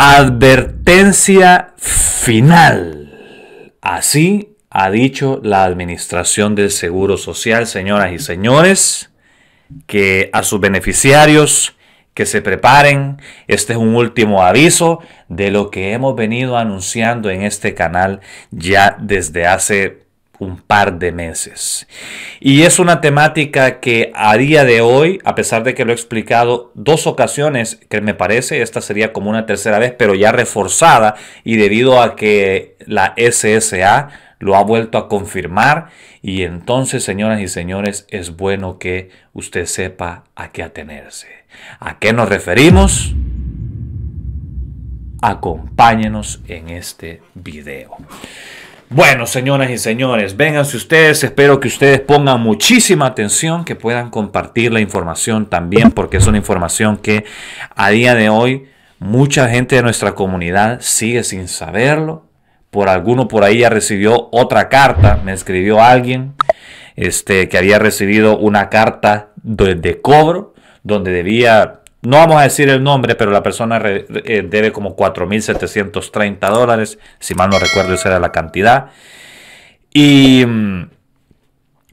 Advertencia final. Así ha dicho la Administración del Seguro Social, señoras y señores, que a sus beneficiarios que se preparen. Este es un último aviso de lo que hemos venido anunciando en este canal ya desde hace un par de meses. Y es una temática que a día de hoy, a pesar de que lo he explicado dos ocasiones, que me parece, esta sería como una tercera vez, pero ya reforzada y debido a que la SSA lo ha vuelto a confirmar y entonces, señoras y señores, es bueno que usted sepa a qué atenerse. ¿A qué nos referimos? Acompáñenos en este video. Bueno, señoras y señores, vénganse ustedes, espero que ustedes pongan muchísima atención, que puedan compartir la información también, porque es una información que a día de hoy mucha gente de nuestra comunidad sigue sin saberlo. Por alguno por ahí ya recibió otra carta, me escribió alguien este, que había recibido una carta de cobro donde debía no vamos a decir el nombre, pero la persona eh, debe como 4.730 dólares, si mal no recuerdo esa era la cantidad. Y mm,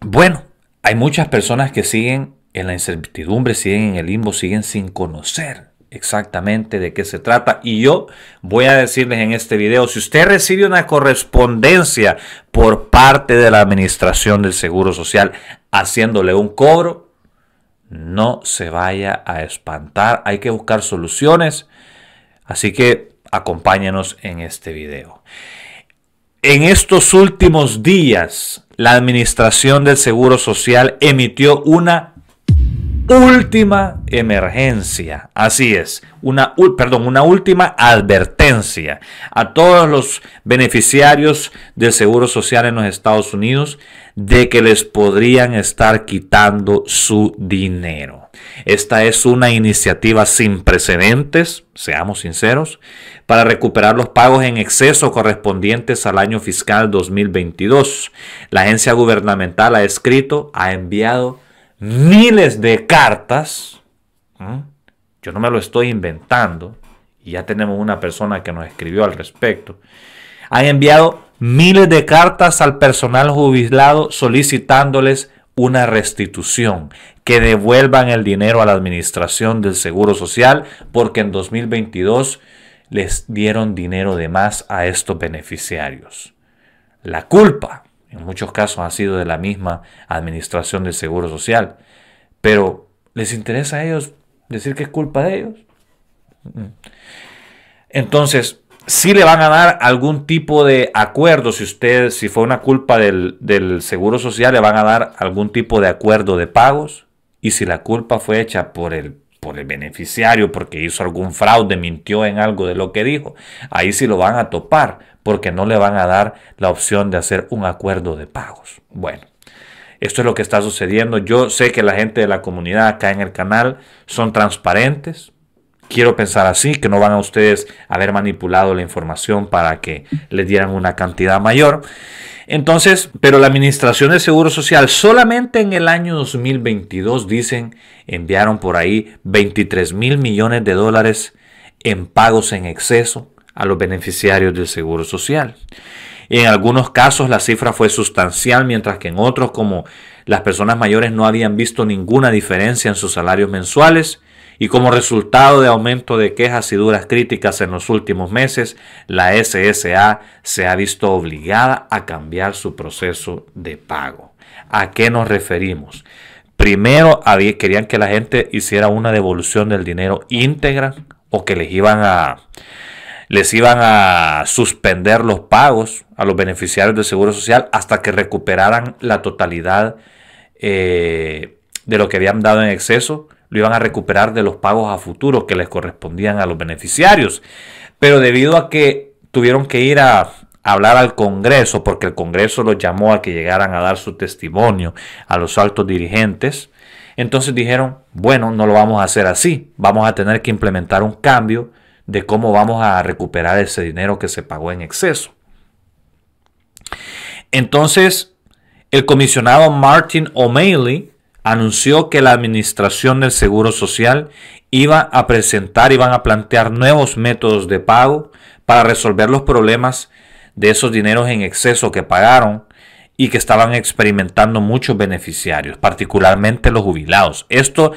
bueno, hay muchas personas que siguen en la incertidumbre, siguen en el limbo, siguen sin conocer exactamente de qué se trata. Y yo voy a decirles en este video, si usted recibe una correspondencia por parte de la Administración del Seguro Social haciéndole un cobro, no se vaya a espantar, hay que buscar soluciones. Así que acompáñanos en este video. En estos últimos días, la Administración del Seguro Social emitió una última emergencia. Así es, una, perdón, una última advertencia a todos los beneficiarios del Seguro Social en los Estados Unidos de que les podrían estar quitando su dinero. Esta es una iniciativa sin precedentes, seamos sinceros, para recuperar los pagos en exceso correspondientes al año fiscal 2022. La agencia gubernamental ha escrito, ha enviado miles de cartas. Yo no me lo estoy inventando. Y ya tenemos una persona que nos escribió al respecto. Han enviado miles de cartas al personal jubilado solicitándoles una restitución, que devuelvan el dinero a la administración del Seguro Social, porque en 2022 les dieron dinero de más a estos beneficiarios. La culpa en muchos casos ha sido de la misma administración del Seguro Social. Pero ¿les interesa a ellos decir que es culpa de ellos? Mm. Entonces, si le van a dar algún tipo de acuerdo, si usted, si fue una culpa del, del Seguro Social, le van a dar algún tipo de acuerdo de pagos. Y si la culpa fue hecha por el por el beneficiario, porque hizo algún fraude, mintió en algo de lo que dijo, ahí sí lo van a topar, porque no le van a dar la opción de hacer un acuerdo de pagos. Bueno, esto es lo que está sucediendo. Yo sé que la gente de la comunidad acá en el canal son transparentes, quiero pensar así, que no van a ustedes haber manipulado la información para que les dieran una cantidad mayor. Entonces, pero la Administración de Seguro Social solamente en el año 2022, dicen, enviaron por ahí 23 mil millones de dólares en pagos en exceso a los beneficiarios del Seguro Social. En algunos casos la cifra fue sustancial, mientras que en otros, como las personas mayores no habían visto ninguna diferencia en sus salarios mensuales, y como resultado de aumento de quejas y duras críticas en los últimos meses, la SSA se ha visto obligada a cambiar su proceso de pago. ¿A qué nos referimos? Primero querían que la gente hiciera una devolución del dinero íntegra o que les iban a, les iban a suspender los pagos a los beneficiarios del Seguro Social hasta que recuperaran la totalidad eh, de lo que habían dado en exceso iban a recuperar de los pagos a futuro que les correspondían a los beneficiarios. Pero debido a que tuvieron que ir a, hablar al Congreso, porque el Congreso los llamó a que llegaran a dar su testimonio a los altos dirigentes, entonces dijeron, bueno, no lo vamos a hacer así, vamos a tener que implementar un cambio de cómo vamos a recuperar ese dinero que se pagó en exceso. Entonces, el comisionado Martin O'Malley anunció que la Administración del Seguro Social iba a presentar y van a plantear nuevos métodos de pago para resolver los problemas de esos dineros en exceso que pagaron y que estaban experimentando muchos beneficiarios, particularmente los jubilados. Esto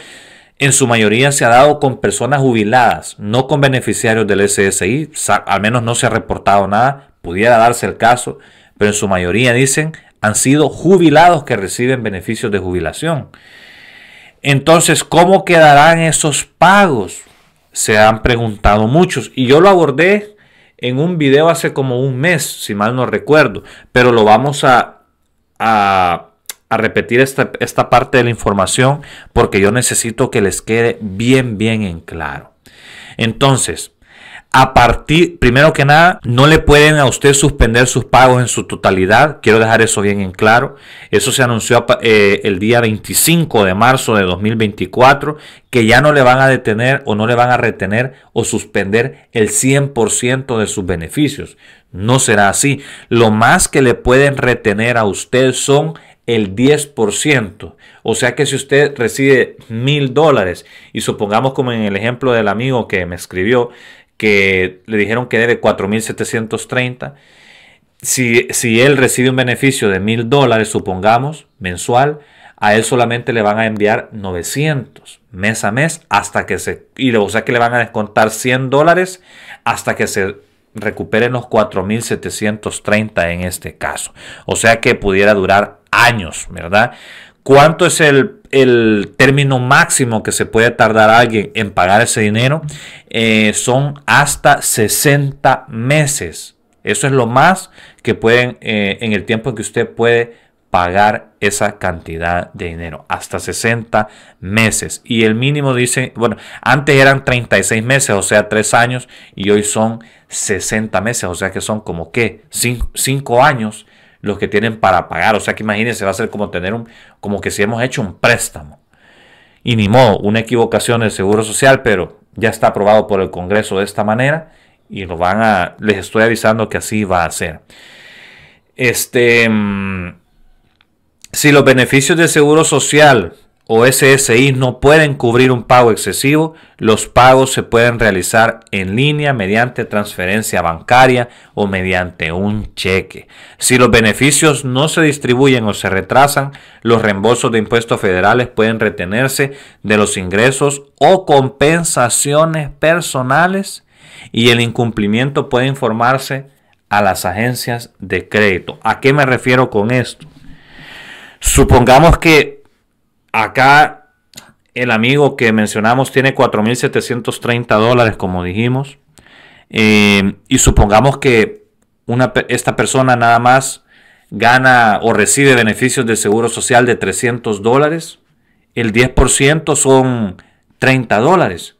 en su mayoría se ha dado con personas jubiladas, no con beneficiarios del SSI, al menos no se ha reportado nada, pudiera darse el caso, pero en su mayoría dicen han sido jubilados que reciben beneficios de jubilación. Entonces, ¿cómo quedarán esos pagos? Se han preguntado muchos y yo lo abordé en un video hace como un mes, si mal no recuerdo, pero lo vamos a, a, a repetir esta, esta parte de la información porque yo necesito que les quede bien, bien en claro. Entonces, a partir, primero que nada, no le pueden a usted suspender sus pagos en su totalidad. Quiero dejar eso bien en claro. Eso se anunció eh, el día 25 de marzo de 2024, que ya no le van a detener o no le van a retener o suspender el 100% de sus beneficios. No será así. Lo más que le pueden retener a usted son el 10%. O sea que si usted recibe mil dólares y supongamos como en el ejemplo del amigo que me escribió que le dijeron que debe 4.730. Si, si él recibe un beneficio de 1.000 dólares, supongamos, mensual, a él solamente le van a enviar 900 mes a mes hasta que se... Y, o sea que le van a descontar 100 dólares hasta que se recuperen los 4.730 en este caso. O sea que pudiera durar años, ¿verdad? cuánto es el, término máximo que se puede tardar alguien en pagar ese dinero, eh, son hasta 60 meses. Eso es lo más que pueden eh, en el tiempo que usted puede pagar esa cantidad de dinero, hasta 60 meses. Y el mínimo dice, bueno, antes eran 36 meses, o sea, 3 años, y hoy son 60 meses, o sea que son como que 5 años los que tienen para pagar. O sea que imagínense, va a ser como tener un, como que si hemos hecho un préstamo. Y ni modo, una equivocación del Seguro Social, pero ya está aprobado por el Congreso de esta manera y lo van a, les estoy avisando que así va a ser. Este, mm, si los beneficios del Seguro Social o SSI no pueden cubrir un pago excesivo, los pagos se pueden realizar en línea mediante transferencia bancaria o mediante un cheque. Si los beneficios no se distribuyen o se retrasan, los reembolsos de impuestos federales pueden retenerse de los ingresos o compensaciones personales y el incumplimiento puede informarse a las agencias de crédito. ¿A qué me refiero con esto? Supongamos que Acá el amigo que mencionamos tiene 4.730 dólares, como dijimos. Eh, y supongamos que una, esta persona nada más gana o recibe beneficios del Seguro Social de 300 dólares. El 10% son 30 dólares.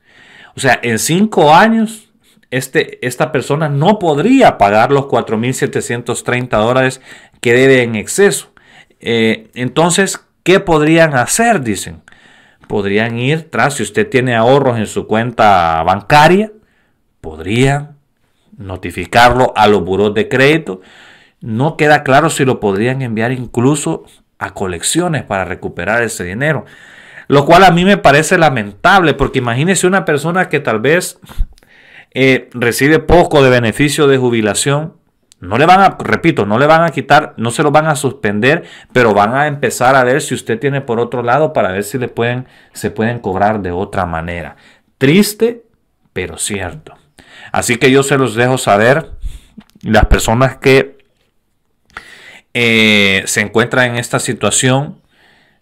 O sea, en 5 años este, esta persona no podría pagar los 4.730 dólares que debe en exceso. Eh, entonces, ¿Qué podrían hacer? Dicen. Podrían ir tras, si usted tiene ahorros en su cuenta bancaria, podrían notificarlo a los buros de crédito. No queda claro si lo podrían enviar incluso a colecciones para recuperar ese dinero. Lo cual a mí me parece lamentable, porque imagínese una persona que tal vez eh, recibe poco de beneficio de jubilación no le van a, repito, no le van a quitar, no se lo van a suspender, pero van a empezar a ver si usted tiene por otro lado para ver si le pueden, se pueden cobrar de otra manera. Triste, pero cierto. Así que yo se los dejo saber. Las personas que eh, se encuentran en esta situación,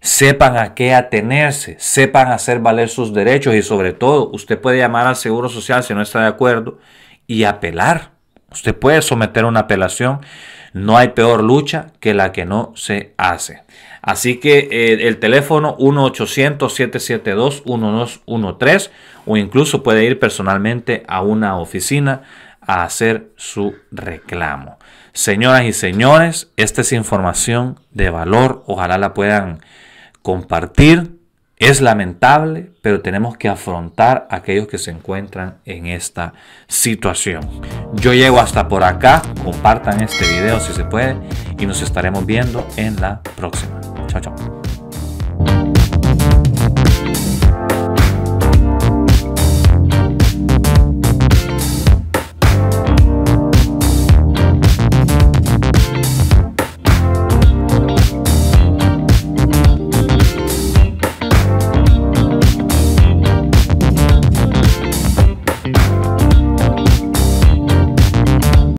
sepan a qué atenerse, sepan hacer valer sus derechos y sobre todo usted puede llamar al Seguro Social si no está de acuerdo y apelar Usted puede someter una apelación. No hay peor lucha que la que no se hace. Así que eh, el teléfono 1-800-772-1213 o incluso puede ir personalmente a una oficina a hacer su reclamo. Señoras y señores, esta es información de valor. Ojalá la puedan compartir. Es lamentable, pero tenemos que afrontar a aquellos que se encuentran en esta situación. Yo llego hasta por acá, compartan este video si se puede y nos estaremos viendo en la próxima. Chao, chao.